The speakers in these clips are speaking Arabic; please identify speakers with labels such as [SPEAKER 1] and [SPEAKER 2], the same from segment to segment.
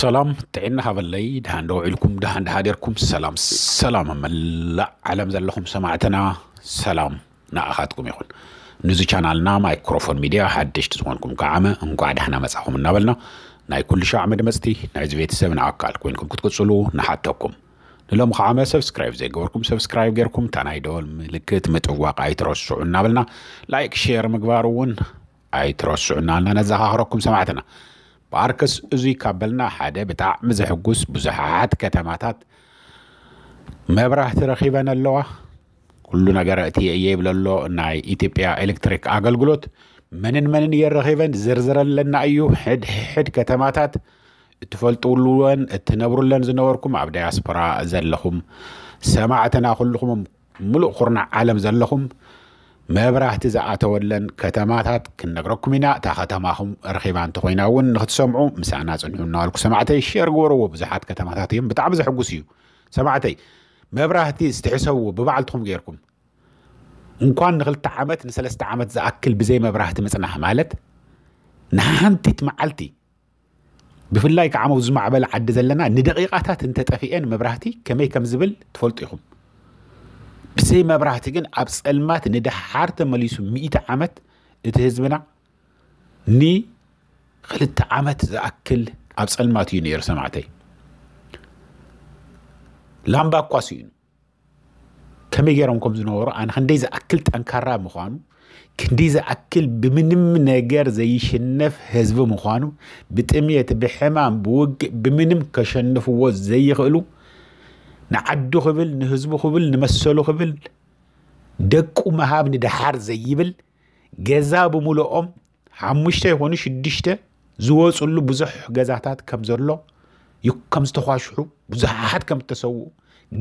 [SPEAKER 1] ሰላም ጥዕና ሃበለይ ድሃን ደው ዒልኩም ድሃን ድሃዲርኩም ሰላም ሰላም መላእ ዓለም ዘለኹም ሰማዕትና ሰላም ንኣኻትኩም ይኹን ንዚ ቻናልና ማይክሮፎን ሚድያ ሓደሽቲ ዝኾንኩም ከዓመ እንኳ ድሕና መጻኹም እናበልና ናይ ኩሉ ሻዕ መድመፅቲ ናይዚ ቤተሰብ ንኣካል ኮይንኩም ክትቅፅሉ ንሓተኩም ንሎም ከዓመ ሰብስክራይብ ዘይገበርኩም ሰብስክራይብ ጌርኩም እታ ናይ ደወል ምልክት ምጥዋቅ ኣይትረስዑ እናበልና ላይክ ሼር ምግባር እውን ኣይትረስዑ እናበልና ነዘኻኽረኩም ሰማዕትና ብኣርከስ እዙይ ካበልና ሓደ ብጣዕሚ ዘሕጉስ ብዙሓት ከተማታት መብራህቲ ረኺበን ኣለዋ ኩሉ ነገር እቲ እየ ይብለሎ ናይ ኢትዮጵያ ኤሌክትሪክ ኣገልግሎት መንን መንን እየን ረኺበን ዝርዝረለና እዩ ሕድሕድ ከተማታት እትፈልጥውልወን እትነብሩለን ዝነበርኩም ኣብ ዳያስፖራ ዘለኹም ሰማዕትና ኩልኹም ሙሉእ ኩርናዕ ዓለም ዘለኹም مبراه تزعات ولن كتماتات كنقركم هنا تا ختماهم رخيبا انت خوينا ون نختسمعو مسانا صنعونا لكم سمعتي شيرغور وبزحات كتماتات يم بتعبز حقوسيو سمعتي مبراه تي استحسو ببعلتهم غيركم ان كان نغلت عمت نسلست عمت زاكل بزي مبراه تمسنا مالت نهانتي تمعلتي بفلايك عمو زمع بل عد زلنا ندقيقاتات انت تفيئن مبراهتي كمي كم زبل تفلطيهم ብዘይ መብራህቲ ግን ኣብ ፀልማት ንድሓር ተመሊሱ ሚኢተ ዓመት እቲ ህዝብና ንክልተ ዓመት ዝኣክል ኣብ ፀልማት እዩ ነይሩ ሰማዕተይ ላምባኳስ እዩ ከመይ ገይሮም ከም ዝነበሩ ኣነ ክንደይ ዝኣክል ጠንካራ ምዃኑ ክንደይ ዝኣክል ብምንም ነገር ዘይሽነፍ ህዝቢ ምዃኑ ብጥምየት ብሕማም ብውግእ ብምንም ከሸንፍዎ ዘይኽእሉ ንዓዱ ክብል ንህዝቡ ክብል ንመሰሉ ክብል ደቁ መሃብ ንድሓር ዘይብል ገዛ ብምልኦም ሓሙሽተ ይኮኑ ሽዱሽተ ዝወፅሉ ብዙሕ ገዛታት ከም ዘሎ ከም ዝተኳሽሑ ብዙሓት ከም ዝተሰውኡ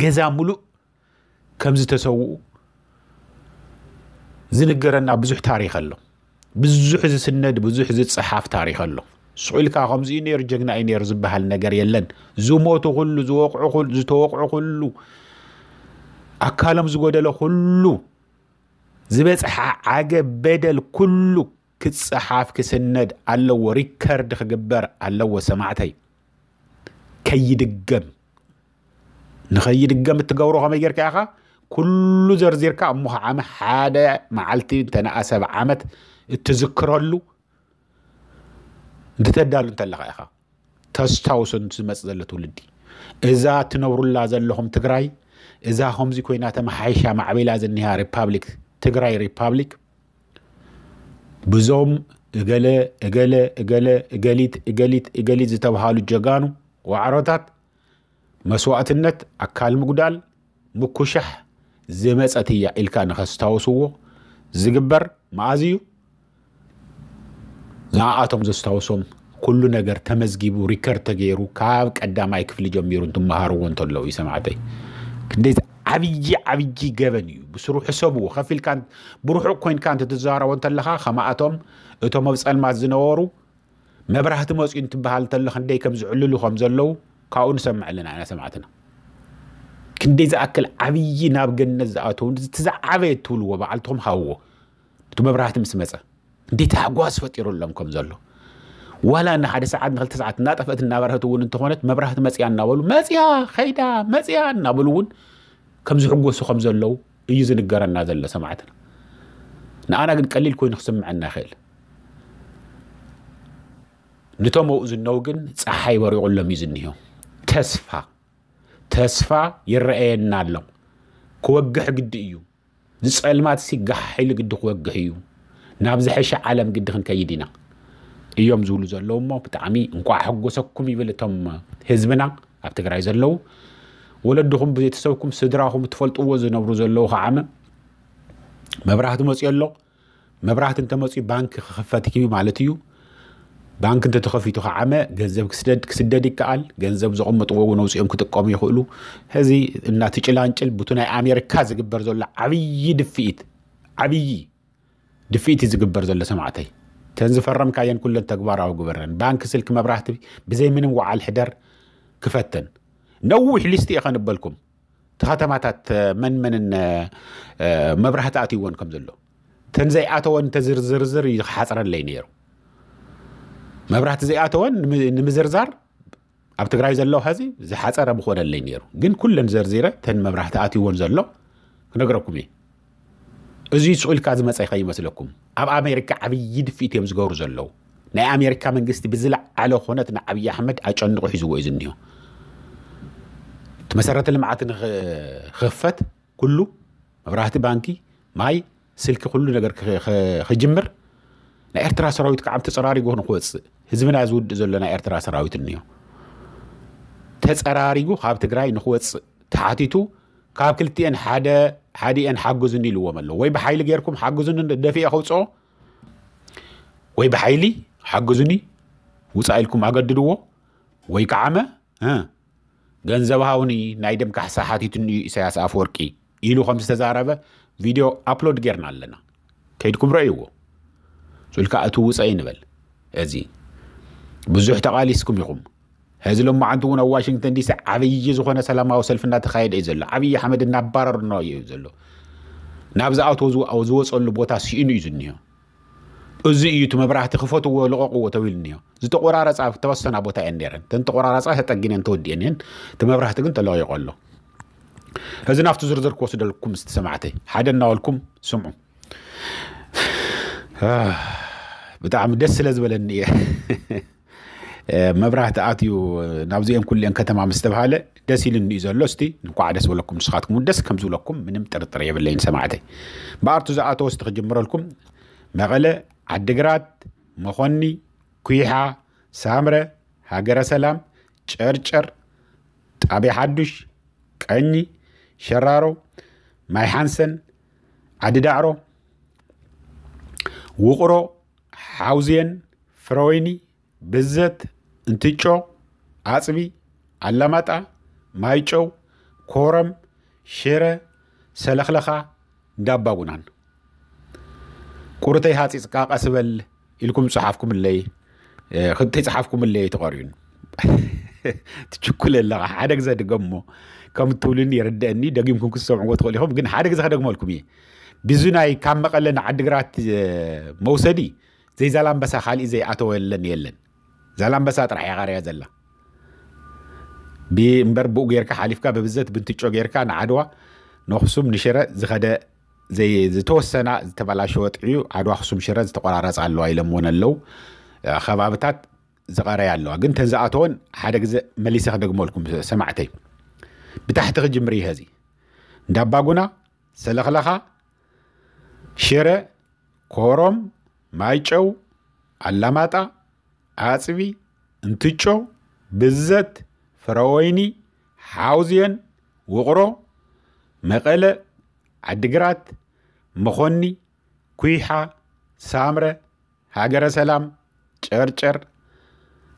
[SPEAKER 1] ገዛ ሙሉእ ከም ዝተሰውኡ ዝንገረና ብዙሕ ታሪክ ኣሎ ብዙሕ ዝስነድ ብዙሕ ዝፅሓፍ ታሪክ ኣሎ ስዑ ኢልካ ከምዚኡ ነይሩ ጀግና እዩ ነይሩ ዝበሃል ነገር የለን ዝሞቱ ኩሉ ዝወቕዑ ዝተወቕዑ ኩሉ ኣካሎም ዝጎደለ ኩሉ ዝበፅሓ ዓገ በደል ኩሉ ክፀሓፍ ክስነድ ኣለዎ ሪከርድ ክግበር ኣለዎ ሰማዕተይ ከይድገም ንኸይድገም እትገብሮ ከመይ ጌርካ ኢኻ ኩሉ ዘርዚርካ እሞ ከዓ ሓደ መዓልቲ እንተነኣሰብ ዓመት እትዝክረሉ እትተዳሉ እንተለካ ኢኻ ተስታውሶን ዝመፅ ዘሎ ትውልዲ እዛ ትነብሩላ ዘለኹም ትግራይ እዛ ከምዚ ኮይና ተመሓይሻ ማዕቤላ ዝኒሃ ሪፓብሊክ ትግራይ ሪፓብሊክ ብዞም እገለ እገለ እገለ እገሊት እገሊት እገሊት ዝተባሃሉ ጀጋኑ ዋዕሮታት መስዋእትነት ኣካል ምጉዳል ምኩሻሕ ዝመፀት እያ ኢልካ ንኸስታወስዎ ዝግበር መኣዝ እዩ ንዓኣቶም ዘስታወሶም ኩሉ ነገር ተመዝጊቡ ሪከርድ ተገይሩ ካብ ቀዳማይ ክፍሊ ጀሚሩ እንትመሃርዎ እንተለዉ እዩ ሰማዕተይ ክንደይ ዓብይ ዓብይ ገበን እዩ ብስሩዕ ሰብዎ ከፍ ኢልካ ብርሑቕ ኮይንካ እንትትዛረቦ እንተለካ ከማኣቶም እቶም ኣብ ፀልማት ዝነበሩ መብራህቲ መፅኡ እንትበሃል እንተሎ ክንደይ ከም ዝዕልሉ ከም ዘለው ካብኡ ንሰምዕ ኣለና ኢና ሰማዕትና ክንደይ ዝኣክል ዓብይ ናብ ገነት ዝኣተው እቲ ዝዓበየ እትብልዎ በዓልትኩም ሃብዎ እቲ መብራህቲ ምስ መፀ دي تاغواس فطيرو لهم كم زلو ولا ان حد سعد نخل تسعه ناطفت النبرهت ون انتهونت مبرهت مزيا ناولو مزيا خيدا مزيا نابلون كم زحغو سو خم زلو يز إيه نغرنا زله سمعتنا نانا غن قليل كوين نخسم معنا خيل نتومو اذنو غن صحاي وري يقول لهم يزنيو تسفا تسفا يرئينا لهم كوجح قد ايو نسال مات سي قحيل قد كوجح ايو ናብ ዝሐሸ ዓለም ግዲ ክንከይድ ኢና እዮም ዝብሉ ዘለዉ እሞ ብጣዕሚ እንኳ ሕጎሰኩም ይብል እቶም ህዝብና ኣብ ትግራይ ዘለዉ ወለድኹም ብቤተሰብኩም ስድራኹም እትፈልጥዎ ዝነብሩ ዘለዉ ከዓ መብራህቲ መፅኡ ኣሎ መብራህቲ እንተመፅኡ ባንኪ ክኽፈት እዩ ማለት እዩ ባንኪ እንተተኸፊቱ ከዓ ገንዘብ ክስደድ ይከኣል ገንዘብ ዘቐምጥዎ እውን ኣውፅኦም ክጥቀሙ ይኽእሉ ሕዚ እናትጭላንጭል ብቱ ናይ ኣሜሪካ ዝግበር ዘሎ ዓብዪ ድፍኢት ዓብዪ ድፍኢት እዩ ዝግበር ዘሎ ሰማዕተይ ተን ዝፈረምካየን ኩለን ተግባራዊ ግበረን ባንኪ ስልኪ መብራህቲ ብዘይ ምንም ወዓል ሕደር ክፈትን ነዊሕ ሊስቲ ኢኸ ንበልኩም እቲ ከተማታት መንመንን መብራህቲ ኣትይዎን ከም ዘሎ ተን ዘይኣተወን ተዝርዝርዝር እዩ ክሓፅረለይ ነይሩ መብራህቲ ዘይኣተወን ንምዝርዛር ኣብ ትግራይ ዘሎ ሕዚ ዝሓፀረ ምኮነለይ ነይሩ ግን ኩለን ዘርዚረ ተን መብራህቲ ኣትይዎን ዘሎ ክነግረኩም እየ እዚ ስቑኢልካ ዝመፀ ይኸይመስለኩም ኣብ ኣሜሪካ ዓብዪ ድፊኢት እዮም ዝገብሩ ዘለዉ ናይ ኣሜሪካ መንግስቲ ብዝለዓለ ኮነት ንዓብዪ ኣሕመድ ኣጨንቑ ሒዝዎ እዩ ዝኒሆ እቲ መሰረተ ልምዓት ንክኽፈት ኩሉ መብራህቲ ባንኪ ማይ ስልኪ ኩሉ ነገር ክጅምር ናይ ኤርትራ ሰራዊት ከዓ ተፀራሪጎ ንክወፅእ ህዝብና ዝውድእ ዘሎ ናይ ኤርትራ ሰራዊት እኒሆ ተፀራሪጉ ካብ ትግራይ ንክወፅእ ተሓቲቱ ካብ ክልቲአን ሓደ ሓዲአን ሓግዙኒ ኢልዎም ኣለዉ ወይ ብሓይሊ ጌርኩም ሓግዙኒ ደፊአ ከውፅኦ ወይ ብሓይሊ ሓግዙኒ ውፃእ ኢልኩም ኣገድድዎ ወይ ከዓመ ገንዘብ ሃውኒ ናይ ደም ካሕሳ ሓቲቱኒ ኢሳያስ ኣፈወርቂ ኢሉ ከም ዝተዛረበ ቪድዮ ኣፕሎድ ጌርና ኣለና ከይድኩም ረእይዎ ፅልካ እቱ ውፀይ ንበል እዚ ብዙሕ ተቃሊስኩም ኢኹም ሕዚ ሎማ ዓንቲ እውን ኣብ ዋሽንግተን ዲሲ ዓብዪ ዝኾነ ሰላማዊ ሰልፊ እናተካየደ እዩ ዘሎ ዓብዪ ሓመድ እናባረር ና እዩ ዘሎ ናብ ዝኣትዎ ኣብ ዝወፀሉ ቦታ ስኢኑ እዩ ዝኒሄ እዚ እዩ እቲ መብራህቲ ክፈትዎ ልቐቕዎ ተባሂሉ እኒሄ ዝተቆራረፃ ተወሰና ቦታ እየን ነረን ተን ተቆራረፃ ተጠጊነን ተወዲአን እየን እቲ መብራህቲ ግን ተለቂቖ ኣሎ እዚ ናብቲ ዝርዝር ክወስደልኩም ስቲ ሰማዕተይ ሓደ እናበልኩም ስምዑ ብጣዕሚ ደስ ስለ ዝበለኒ እየ መብራህቲ ኣትዩ ናብዚኦም ኩልአን ከተማ ምስ ተባሃለ ደስ ኢሉ እዩ ዘሎ እስቲ እንኳዕ ደስ ዝበለኩም ንስኻትኩም ደስ ከም ዝብለኩም ምንም ጥርጥር የብለይን ሰማዕተይ በኣርቱ ዝኣተወ ስቲ ክጅምረልኩም መቐለ ዓዲግራት መኾኒ ኩይሓ ሳምረ ሃገረ ሰላም ጨርጨር ጣብያ ሓዱሽ ቀኝ ሸራሮ ማይ ሓንሰን ዓዲዳዕሮ ውቕሮ ሓውዝየን ፍረወይኒ ብዘት እንትጮ፣ አጽቢ፣ አላማጣ፣ ማይጨው፣ ኮረም፣ ሽረ፣ ሰለኽለኻ ዳባ ጉናን ቁርተይ ሃፂፅካ ቀስበል ኢልኩም ፅሓፍኩምለይ ክንተይ ፅሓፍኩምለይ ተቐሪዩን ትችኩል ኣለኻ ሓደ ግዜ ድገም ሞ ከም እትብልን የርድአኒ ደጊምኩም ክሰምዕዎ ትኽእል ኢኹም ግን ሓደ ግዜ ክደግመልኩም እየ ብዙ ናይ ካብ መቐለ ንዓዲግራት መውሰዲ ዘይዛላንበሳ ካሊእ ዘይኣተወለን የለን ዛላምበሳ ጥራሕ እያ ቀርያ ዘላ ብእምበር ብኡ ጌርካ ሓሊፍካ ብብዘት ብንትጮ ጌርካ ንዓድዋ ንኣክሱም ንሽረ ዝኸደ ዝተወሰና ዝተበላሸወ ጥዕዩ ዓድዋ ኣክሱም ሽረ ዝተቆራረፀ ኣለዋ ኢሎም እውን ኣለው ከባብታት ዝቀረያ ኣለዋ ግን ተንዝኣተወን ሓደ ግዜ መሊሰ ክደግመልኩም ሰማዕተይ ብታሕቲ ክጅምር ይሀዚ እንዳባጉና ሰለክለኻ ሽረ ኮሮም ማይጨው ኣላማጣ አጽቢ፣ እንትጮ፣ ብዘት፣ ፍረወይኒ፣ ሓውዝየን፣ ውቕሮ፣ መቐለ፣ ዓዲግራት፣ መኾኒ፣ ኩሓ፣ ሳምረ፣ ሃገረ ሰላም፣ ጨርጨር፣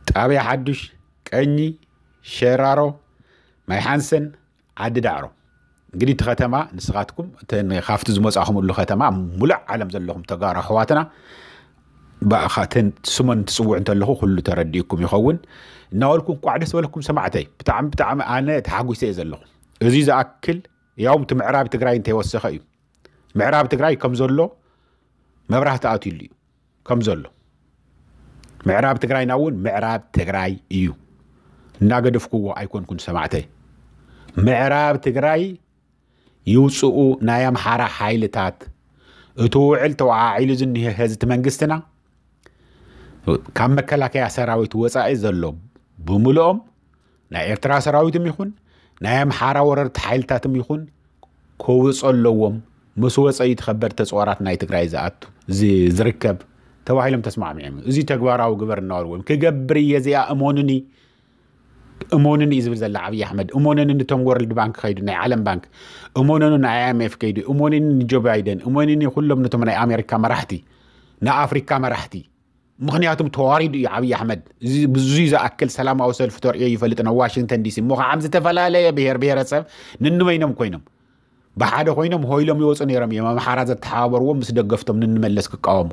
[SPEAKER 1] ጣብያ ሓዱሽ፣ ቀኚ፣ ሸራሮ፣ ማይ ሓንሰን፣ ዓዲ ዳዕሮ እንግዲ እቲ ከተማ ንስኻትኩም ካብቲ ዝመፃኹምሉ ከተማ ሙሉእ ዓለም ዘለኹም ተጋሩ ኣሕዋትና بأخاتن سمن تسوع أنت له كل ترديكم يخون ناولكم قاعدة سولكم سمعتي بتعم بتعم أنا تحقوي سيز له عزيز أكل يوم تمعراب تقرأي أنت وسخي معراب تقرأي كم زلو ما براه تعطي لي كم زلو معراب تقرأي ناون معراب تقرأي يو ناقد فكوا أيكون كن سمعتي معراب تقرأي يوسو نايم حارة حيلتات اتو عيلتو عيل زنيه هزت منقستنا ካብ መከላከያ ሰራዊት ወፃኢ ዘሎ ብምልኦም ናይ ኤርትራ ሰራዊትም ይኹን ናይ ኣምሓራ ወረርቲ ሓይልታትም ይኹን ከውፅ ኣለዎም ምስ ወፀኢ ተኸበድቲ ፅዋራት ናይ ትግራይ ዝኣቱ ዝርከብ ተባሂሎም ተስማዕሚዖም እዩ እዚ ተግባራዊ ግበር እናበልዎም ክገብር እየ እዚኣ እሞንኒ እሞንን እዩ ዝብል ዘላ ዓብዪ ኣሕመድ እሞንን ንቶም ወርልድ ባንክ ከይዱ ናይ ዓለም ባንክ እሞንን ናይ ኣይምኤፍ ከይዱ እሞንን ንጆ ባይደን እሞንን ኩሎም ነቶም ናይ ኣሜሪካ መራሕቲ ንኣፍሪካ መራሕቲ ምክንያቱም ተዋሪዱ እዩ ኣብዪ ኣሕመድ ብዙ ዝኣክል ሰላማዊ ሰልፊ ተርእዮ ይፈልጥ ናብ ዋሽንግተን ዲሲ እሞ ከዓ ዝተፈላለየ ብሄር ብሄረሰብ ንንበይኖም ኮይኖም ብሓደ ኮይኖም ሆይሎም ይወፁ ነይሮም እዮም ኣምሓራ ዘተሓባበርዎም ምስ ደገፍቶም ንንመለስ ክቃወሙ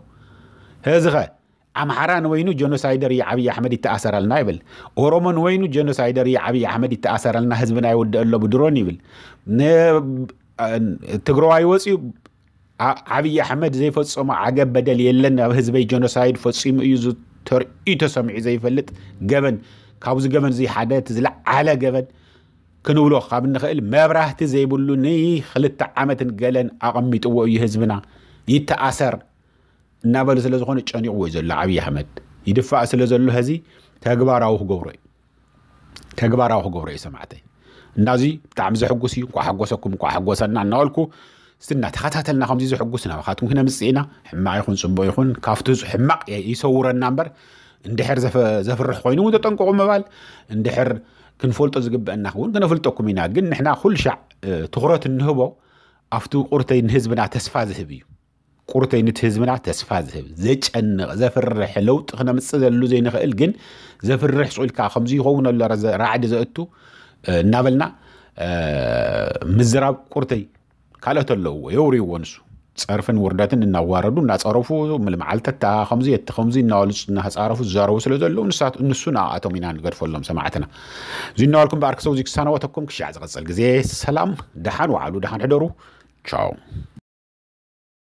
[SPEAKER 1] ሕዚ ኸ ኣምሓራ ንወይኑ ጀኖሳይደር እዩ ዓብዪ ኣሕመድ ይተኣሰረልና ይብል ኦሮሞ ንወይኑ ጀኖሳይደር እዩ ዓብዪ ኣሕመድ ይተኣሰረልና ህዝብና ይውድእ ኣሎ ብድሮን ይብል ትግራዋይ ወፅኡ ዓብዪ ኣሕመድ ዘይፈፀሞ ዓገብ በደል የለን ኣብ ህዝበይ ጀኖሳይድ ፈፂሙ እዩ ተርእዩ ተሰሚዑ ዘይፈልጥ ገበን ካብዚ ገበን እዚ ሓደ እቲ ዝለዓለ ገበን ክንብሎ ካብ ንኽእል መብራህቲ ዘይብሉ ንክልተ ዓመትን ገለን ኣቐሚጥዎ እዩ ህዝብና ይተኣሰር እናበሉ ስለ ዝኾነ ጨኒቕዎ እዩ ዘሎ ዓብዪ ኣሕመድ ይድፋእ ስለ ዘሎ ህዚ ተግባራዊ ክገብሮ እዩ ተግባራዊ ክገብሮ እዩ ሰማዕተይ እናዚ ብጣዕሚ ዘሕጉስ እዩ እኳ ሓጎሰኩም እኳ ሓጎሰና እናበልኩ ስና ተኸታተልና ከምዚ ዘሕጉስና ምክንያቱም ክነ ምፅኢና ሕማቅ ይኹን ፅቡቅ ይኹን ካብቲ ሕማቅ ይሰውረና እምበር እንድሕር ዘፍርሕ ኮይኑ እውን ተጠንቀቁ ምባል እንድሕር ክንፈልጦ ዝግበአና እውን ክነፈልጠኩም ኢና ግን ንሕና ኩል ሻዕ ትኩረት እንህቦ ኣብቲ ቁርተይ ንህዝብና ተስፋ ዝህብ እዩ ቁርተይ ነቲ ህዝብና ተስፋ ዝህብ ዘጨንቕ ዘፍርሕ ለውጢ ክነምፅእ ዘሉ ዘይንኽእል ግን ዘፍርሕ ፅኢልካ ከምዚ ይኸውን ኣሎ ራዕዲ ዘእቱ እናበልና ምዝራብ ቁርተይ كالتلو ويوري ونسو تعرفن وردتن ان واردو ان تعرفو مل معلت تا خمزي ات خمزي نالج ان تعرفو زارو سلو نسات نسو نا اتومين ان غرفو لهم سمعتنا زين نالكم بارك سوزيك سنواتكم كشاز غزل غزي سلام دحان وعلو دحان حدرو تشاو